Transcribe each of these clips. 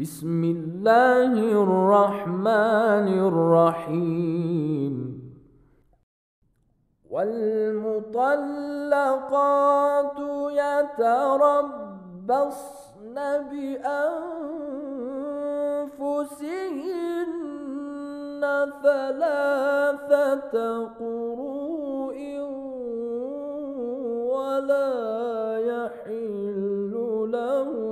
بسم الله الرحمن الرحيم والمطلقات يتربصن بأنفسهن ثلاثة قروء ولا يحل لهم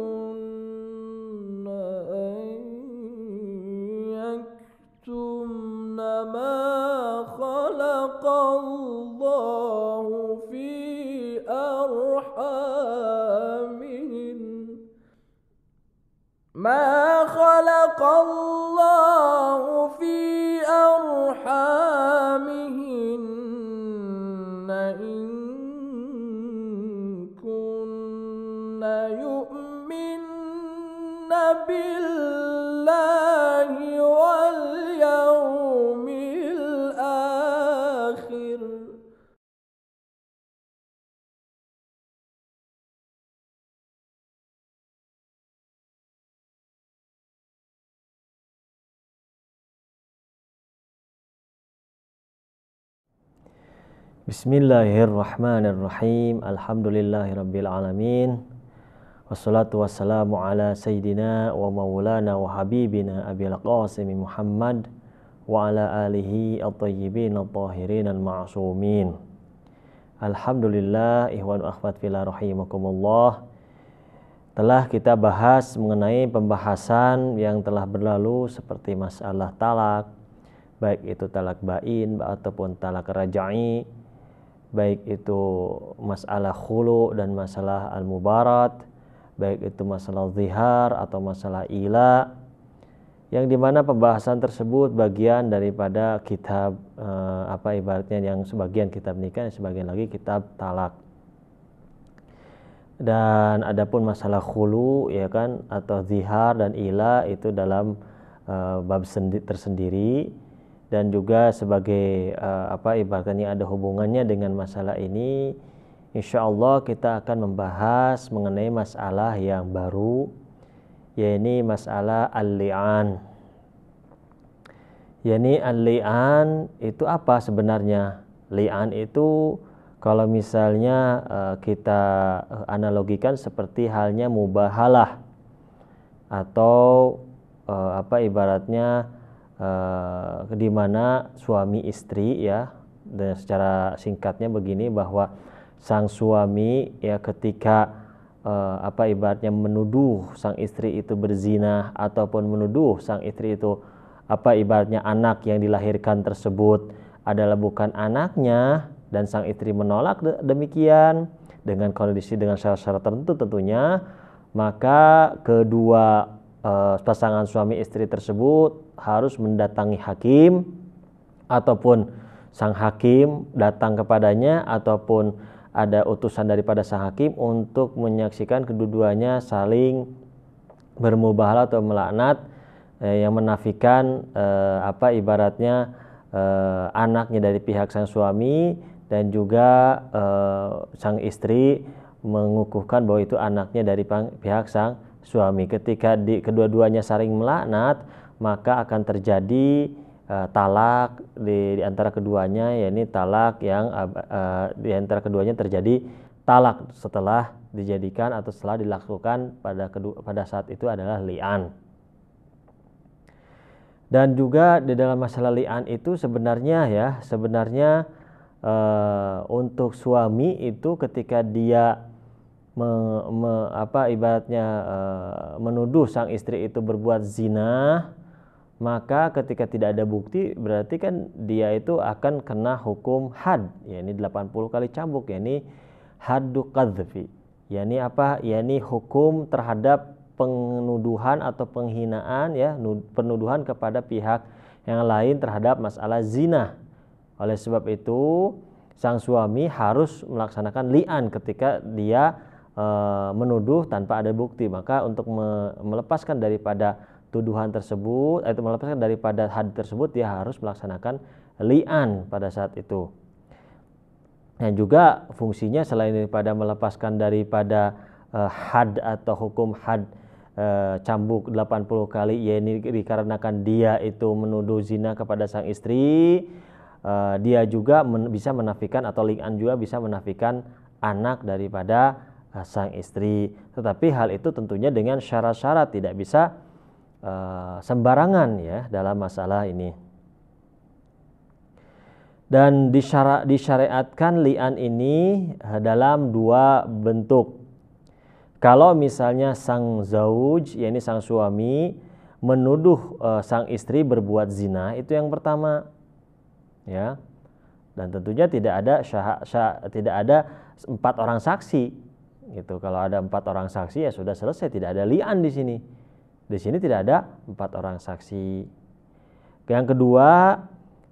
ما خلق الله في أرحام ما خلق الله Bismillahirrahmanirrahim. Alhamdulillahirrabbilalamin. Wassalatu wassalamu ala sayyidina wa maulana wa habibina abil qasimi Muhammad wa ala alihi at-tayyibin at-tahirin al maasumin Alhamdulillah ihwan akhwat fila rahimakumullah. Telah kita bahas mengenai pembahasan yang telah berlalu seperti masalah talak, baik itu talak bain ataupun talak raja'i, baik itu masalah khulu dan masalah al-mubarat, baik itu masalah zihar atau masalah ila, yang dimana pembahasan tersebut bagian daripada kitab eh, apa ibaratnya yang sebagian kitab nikah dan sebagian lagi kitab talak dan adapun masalah khulu ya kan atau zihar dan ila itu dalam eh, bab sendi tersendiri dan juga sebagai uh, apa ibaratnya ada hubungannya dengan masalah ini insya Allah kita akan membahas mengenai masalah yang baru yaitu masalah al-li'an Yaitu al-li'an itu apa sebenarnya li'an itu kalau misalnya uh, kita analogikan seperti halnya mubahalah atau uh, apa ibaratnya Eh, di mana suami istri ya dan secara singkatnya begini bahwa sang suami ya ketika uh, apa ibaratnya menuduh sang istri itu berzina ataupun menuduh sang istri itu apa ibaratnya anak yang dilahirkan tersebut adalah bukan anaknya dan sang istri menolak de demikian dengan kondisi dengan syarat-syarat tertentu tentunya maka kedua uh, pasangan suami istri tersebut harus mendatangi hakim ataupun sang hakim datang kepadanya ataupun ada utusan daripada sang hakim untuk menyaksikan keduanya saling bermubahalah atau melaknat eh, yang menafikan eh, apa ibaratnya eh, anaknya dari pihak sang suami dan juga eh, sang istri mengukuhkan bahwa itu anaknya dari pihak sang suami. Ketika di, kedua-duanya saling melaknat, maka akan terjadi uh, talak di, di antara keduanya, yakni talak yang uh, di antara keduanya terjadi talak setelah dijadikan atau setelah dilakukan pada kedua, pada saat itu adalah li'an. Dan juga di dalam masalah li'an itu sebenarnya ya, sebenarnya uh, untuk suami itu ketika dia me, me, apa ibaratnya e, menuduh sang istri itu berbuat zina, maka ketika tidak ada bukti berarti kan dia itu akan kena hukum had, yakni 80 kali cambuk, yakni haddu qadzfi Yakni apa? Yakni hukum terhadap penuduhan atau penghinaan ya, penuduhan kepada pihak yang lain terhadap masalah zina. Oleh sebab itu, sang suami harus melaksanakan li'an ketika dia Eh, menuduh tanpa ada bukti maka untuk melepaskan daripada tuduhan tersebut atau eh, melepaskan daripada had tersebut dia harus melaksanakan lian pada saat itu nah juga fungsinya selain daripada melepaskan daripada uh, had atau hukum had uh, cambuk 80 kali ya ini dikarenakan dia itu menuduh zina kepada sang istri uh, dia juga men bisa menafikan atau lian juga bisa menafikan anak daripada Nah, sang istri. Tetapi hal itu tentunya dengan syarat-syarat tidak bisa uh, sembarangan ya dalam masalah ini. Dan disyara, disyariatkan lian ini eh, dalam dua bentuk. Kalau misalnya sang zauj, yakni sang suami, menuduh uh, sang istri berbuat zina, itu yang pertama. Ya. Dan tentunya tidak ada syah, syah, tidak ada empat orang saksi gitu kalau ada empat orang saksi ya sudah selesai tidak ada lian di sini di sini tidak ada empat orang saksi yang kedua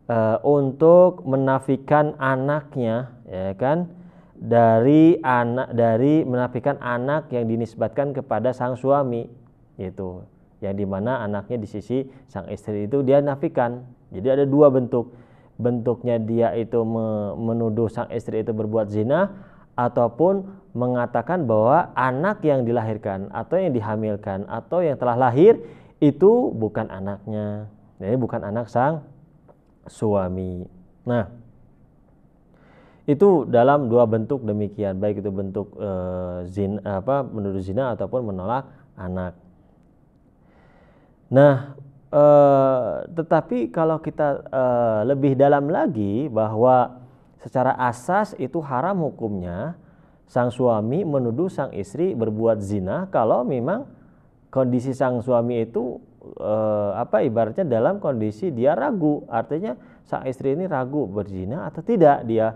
e, untuk menafikan anaknya ya kan dari anak dari menafikan anak yang dinisbatkan kepada sang suami gitu yang dimana anaknya di sisi sang istri itu dia nafikan jadi ada dua bentuk bentuknya dia itu menuduh sang istri itu berbuat zina ataupun mengatakan bahwa anak yang dilahirkan atau yang dihamilkan atau yang telah lahir itu bukan anaknya. Jadi bukan anak sang suami. Nah, itu dalam dua bentuk demikian, baik itu bentuk e, zin apa menurut zina ataupun menolak anak. Nah, e, tetapi kalau kita e, lebih dalam lagi bahwa secara asas itu haram hukumnya, sang suami menuduh sang istri berbuat zina kalau memang kondisi sang suami itu eh, apa ibaratnya dalam kondisi dia ragu artinya sang istri ini ragu berzina atau tidak dia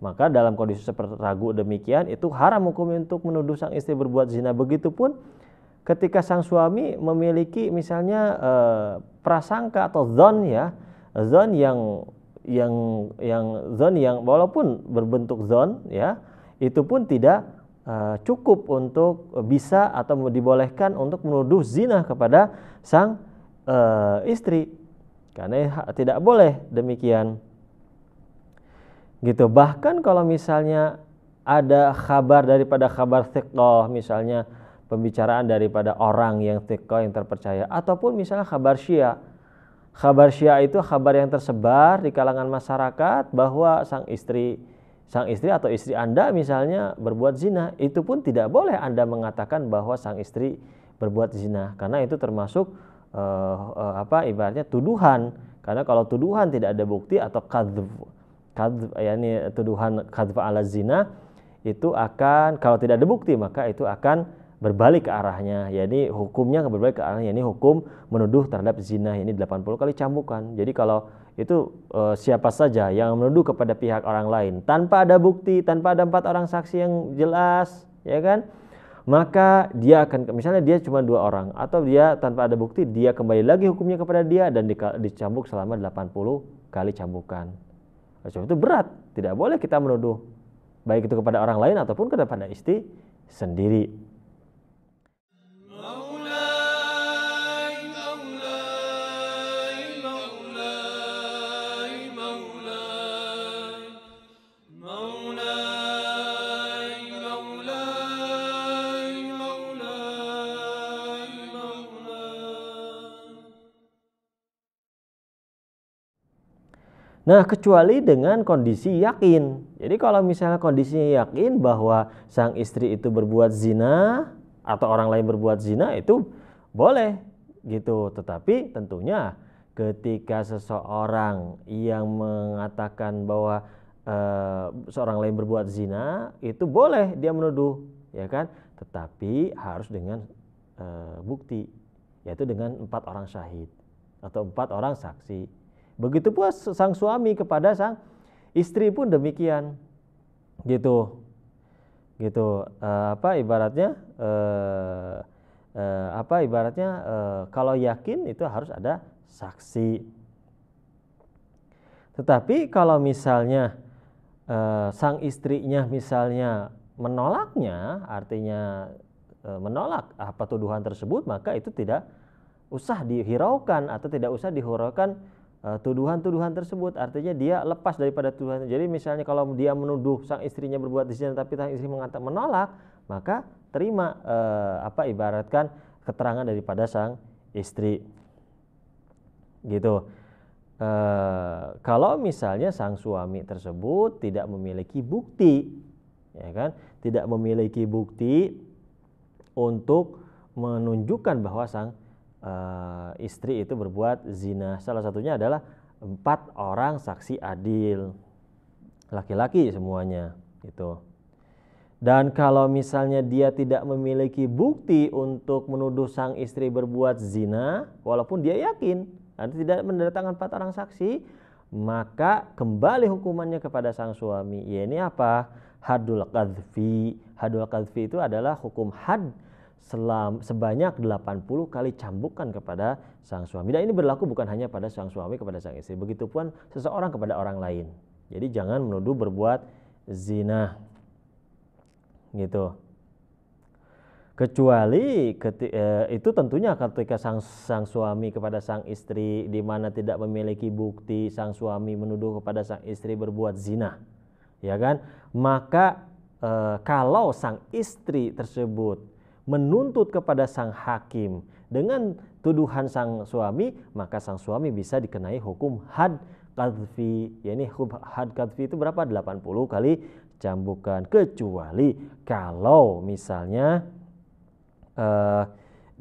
maka dalam kondisi seperti ragu demikian itu haram hukum untuk menuduh sang istri berbuat zina begitupun ketika sang suami memiliki misalnya eh, prasangka atau zon ya zon yang yang yang zon yang walaupun berbentuk zon ya itu pun tidak eh, cukup untuk bisa atau dibolehkan untuk menuduh zina kepada sang eh, istri karena ya, tidak boleh demikian gitu bahkan kalau misalnya ada kabar daripada kabar thiqah misalnya pembicaraan daripada orang yang thiqah yang terpercaya ataupun misalnya kabar syia kabar syia itu kabar yang tersebar di kalangan masyarakat bahwa sang istri sang istri atau istri Anda misalnya berbuat zina, itu pun tidak boleh Anda mengatakan bahwa sang istri berbuat zina karena itu termasuk eh, eh apa ibaratnya tuduhan. Karena kalau tuduhan tidak ada bukti atau kadzb kadzb yakni tuduhan kadzb ala zina itu akan kalau tidak ada bukti maka itu akan berbalik ke arahnya yakni hukumnya berbalik ke arahnya ini hukum menuduh terhadap zina ini 80 kali cambukan. Jadi kalau itu e, siapa saja yang menuduh kepada pihak orang lain tanpa ada bukti, tanpa ada empat orang saksi yang jelas, ya kan? Maka dia akan misalnya dia cuma dua orang atau dia tanpa ada bukti dia kembali lagi hukumnya kepada dia dan dicambuk selama 80 kali cambukan. Sebab itu berat, tidak boleh kita menuduh baik itu kepada orang lain ataupun kepada istri sendiri. Nah, kecuali dengan kondisi yakin. Jadi kalau misalnya kondisinya yakin bahwa sang istri itu berbuat zina atau orang lain berbuat zina itu boleh gitu. Tetapi tentunya ketika seseorang yang mengatakan bahwa e, seorang lain berbuat zina itu boleh dia menuduh, ya kan? Tetapi harus dengan e, bukti yaitu dengan empat orang syahid atau empat orang saksi Begitu pula sang suami kepada sang istri pun demikian. Gitu. Gitu. Uh, apa ibaratnya uh, uh, apa ibaratnya uh, kalau yakin itu harus ada saksi. Tetapi kalau misalnya e, sang istrinya misalnya menolaknya, artinya e, menolak apa tuduhan tersebut, maka itu tidak usah dihiraukan atau tidak usah dihuraukan Eh, tuduhan-tuduhan tersebut artinya dia lepas daripada tuduhan jadi misalnya kalau dia menuduh sang istrinya berbuat zina tapi sang istri mengatakan menolak maka terima eh, apa ibaratkan keterangan daripada sang istri gitu eh, kalau misalnya sang suami tersebut tidak memiliki bukti ya kan tidak memiliki bukti untuk menunjukkan bahwa sang uh, istri itu berbuat zina. Salah satunya adalah empat orang saksi adil, laki-laki semuanya gitu. Dan kalau misalnya dia tidak memiliki bukti untuk menuduh sang istri berbuat zina, walaupun dia yakin, nanti tidak mendatangkan empat orang saksi, maka kembali hukumannya kepada sang suami. Ya ini apa? Hadul qadfi. Hadul qadfi itu adalah hukum had selam, sebanyak 80 kali cambukan kepada sang suami. Dan ini berlaku bukan hanya pada sang suami kepada sang istri, begitu pun seseorang kepada orang lain. Jadi jangan menuduh berbuat zina. Gitu. Kecuali keti, eh, itu tentunya ketika sang sang suami kepada sang istri di mana tidak memiliki bukti sang suami menuduh kepada sang istri berbuat zina. Ya kan? Maka eh, kalau sang istri tersebut menuntut kepada sang hakim dengan tuduhan sang suami, maka sang suami bisa dikenai hukum had kadfi. Ya ini had kadfi itu berapa? 80 kali cambukan kecuali kalau misalnya eh,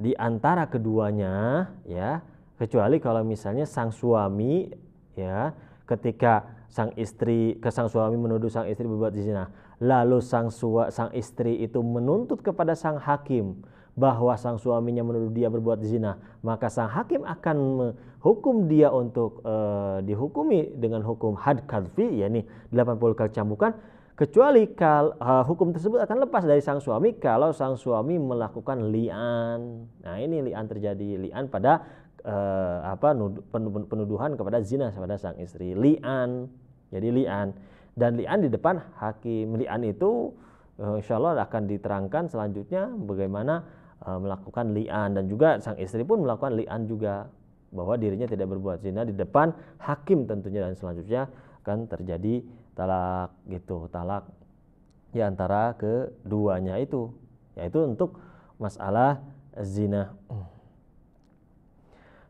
di antara keduanya ya kecuali kalau misalnya sang suami ya ketika sang istri ke sang suami menuduh sang istri berbuat zina. Lalu sang sua, sang istri itu menuntut kepada sang hakim bahwa sang suaminya menuduh dia berbuat zina, maka sang hakim akan menghukum dia untuk e, dihukumi dengan hukum had kadfi yakni 80 kali cambukan kecuali kal, e, hukum tersebut akan lepas dari sang suami kalau sang suami melakukan lian. Nah, ini lian terjadi lian pada Uh, apa penuduhan kepada zina kepada sang istri lian jadi li'an. Dan li'an di depan hakim. Li'an itu eh, insya Allah akan diterangkan selanjutnya bagaimana eh, melakukan li'an. Dan juga sang istri pun melakukan li'an juga. Bahwa dirinya tidak berbuat zina di depan hakim tentunya. Dan selanjutnya akan terjadi talak gitu. Talak ya, antara keduanya itu. Yaitu untuk masalah zina.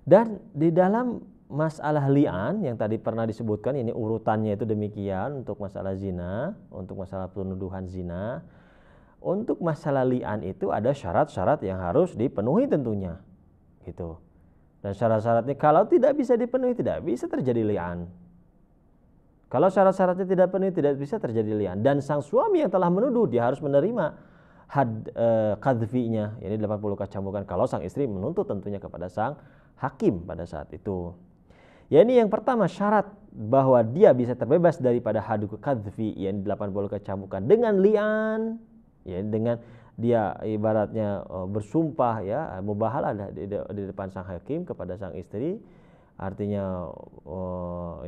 Dan di dalam masalah li'an yang tadi pernah disebutkan ini urutannya itu demikian untuk masalah zina, untuk masalah penuduhan zina. Untuk masalah li'an itu ada syarat-syarat yang harus dipenuhi tentunya. Gitu. Dan syarat-syaratnya kalau tidak bisa dipenuhi tidak bisa terjadi li'an. Kalau syarat-syaratnya tidak penuhi tidak bisa terjadi li'an dan sang suami yang telah menuduh dia harus menerima had e, eh, kadvinya ini 80 kacambukan kalau sang istri menuntut tentunya kepada sang hakim pada saat itu ya ini yang pertama syarat bahwa dia bisa terbebas daripada haduku yang delapan 80 kecamukan dengan lian ya dengan dia ibaratnya eh, bersumpah ya mubahalah di, di, di depan sang hakim kepada sang istri artinya uh,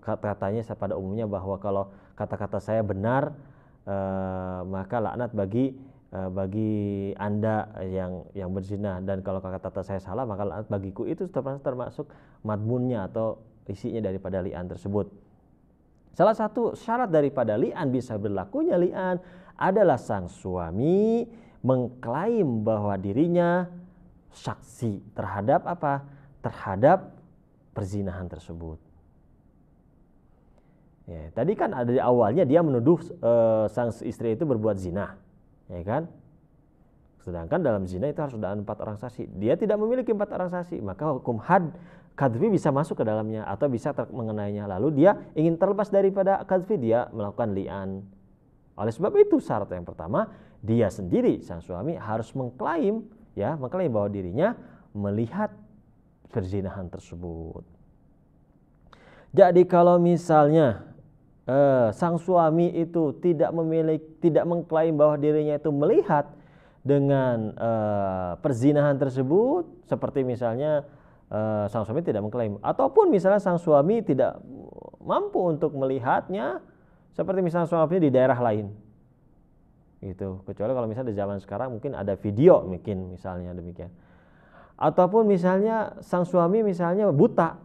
katanya pada umumnya bahwa kalau kata-kata saya benar uh, maka laknat bagi Eh, bagi anda yang yang berzina dan kalau kata-kata saya salah maka bagiku itu termasuk madmunnya atau isinya daripada lian tersebut. Salah satu syarat daripada lian bisa berlakunya lian adalah sang suami mengklaim bahwa dirinya saksi terhadap apa? Terhadap perzinahan tersebut. Ya, tadi kan ada di awalnya dia menuduh e, sang istri itu berbuat zina ya kan sedangkan dalam zina itu harus ada empat orang saksi dia tidak memiliki empat orang saksi maka hukum had kadfi bisa masuk ke dalamnya atau bisa mengenainya lalu dia ingin terlepas daripada kadfi dia melakukan lian oleh sebab itu syarat yang pertama dia sendiri sang suami harus mengklaim ya mengklaim bahwa dirinya melihat perzinahan tersebut jadi kalau misalnya eh, sang suami itu tidak memiliki tidak mengklaim bahwa dirinya itu melihat dengan eh, perzinahan tersebut seperti misalnya eh, sang suami tidak mengklaim ataupun misalnya sang suami tidak mampu untuk melihatnya seperti misalnya suaminya di daerah lain gitu kecuali kalau misalnya di zaman sekarang mungkin ada video mungkin misalnya demikian ataupun misalnya sang suami misalnya buta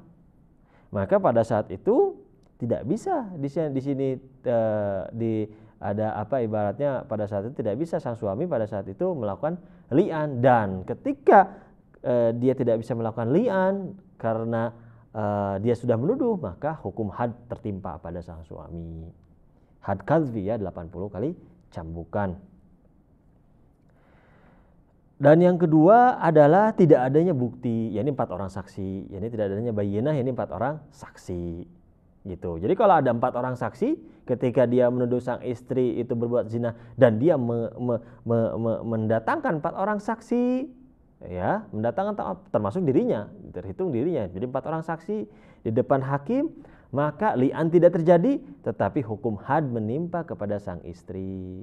maka pada saat itu tidak bisa di sini, di sini eh, di ada apa ibaratnya pada saat itu tidak bisa sang suami pada saat itu melakukan lian dan ketika e, dia tidak bisa melakukan lian karena e, dia sudah menuduh maka hukum had tertimpa pada sang suami had kalvi ya 80 kali cambukan dan yang kedua adalah tidak adanya bukti, ya ini empat orang saksi, ya ini tidak adanya bayinah, ya, ini empat orang saksi gitu. Jadi kalau ada empat orang saksi, ketika dia menuduh sang istri itu berbuat zina dan dia me, me, me, me, mendatangkan empat orang saksi, ya mendatangkan termasuk dirinya, terhitung dirinya. Jadi empat orang saksi di depan hakim, maka lian tidak terjadi, tetapi hukum had menimpa kepada sang istri.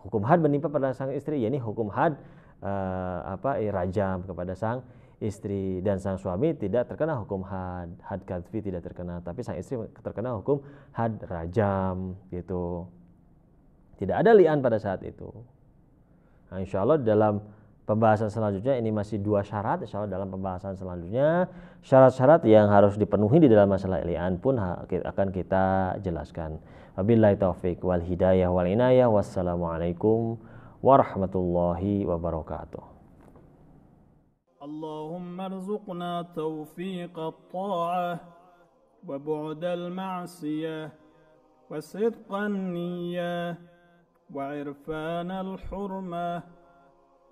Hukum had menimpa pada sang istri, yakni hukum had eh, apa eh, rajam kepada sang istri dan sang suami tidak terkena hukum had had kadfi tidak terkena tapi sang istri terkena hukum had rajam gitu tidak ada lian pada saat itu nah, insya Allah dalam pembahasan selanjutnya ini masih dua syarat insya Allah dalam pembahasan selanjutnya syarat-syarat yang harus dipenuhi di dalam masalah lian pun akan kita jelaskan wabillahi taufik wal hidayah wal inayah wassalamualaikum warahmatullahi wabarakatuh اللهم ارزقنا توفيق الطاعة وبعد المعصية وصدق النية وعرفان الحرمة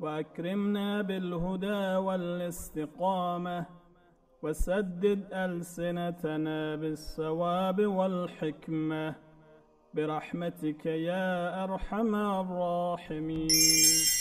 وأكرمنا بالهدى والاستقامة وسدد ألسنتنا بالصواب والحكمة برحمتك يا أرحم الراحمين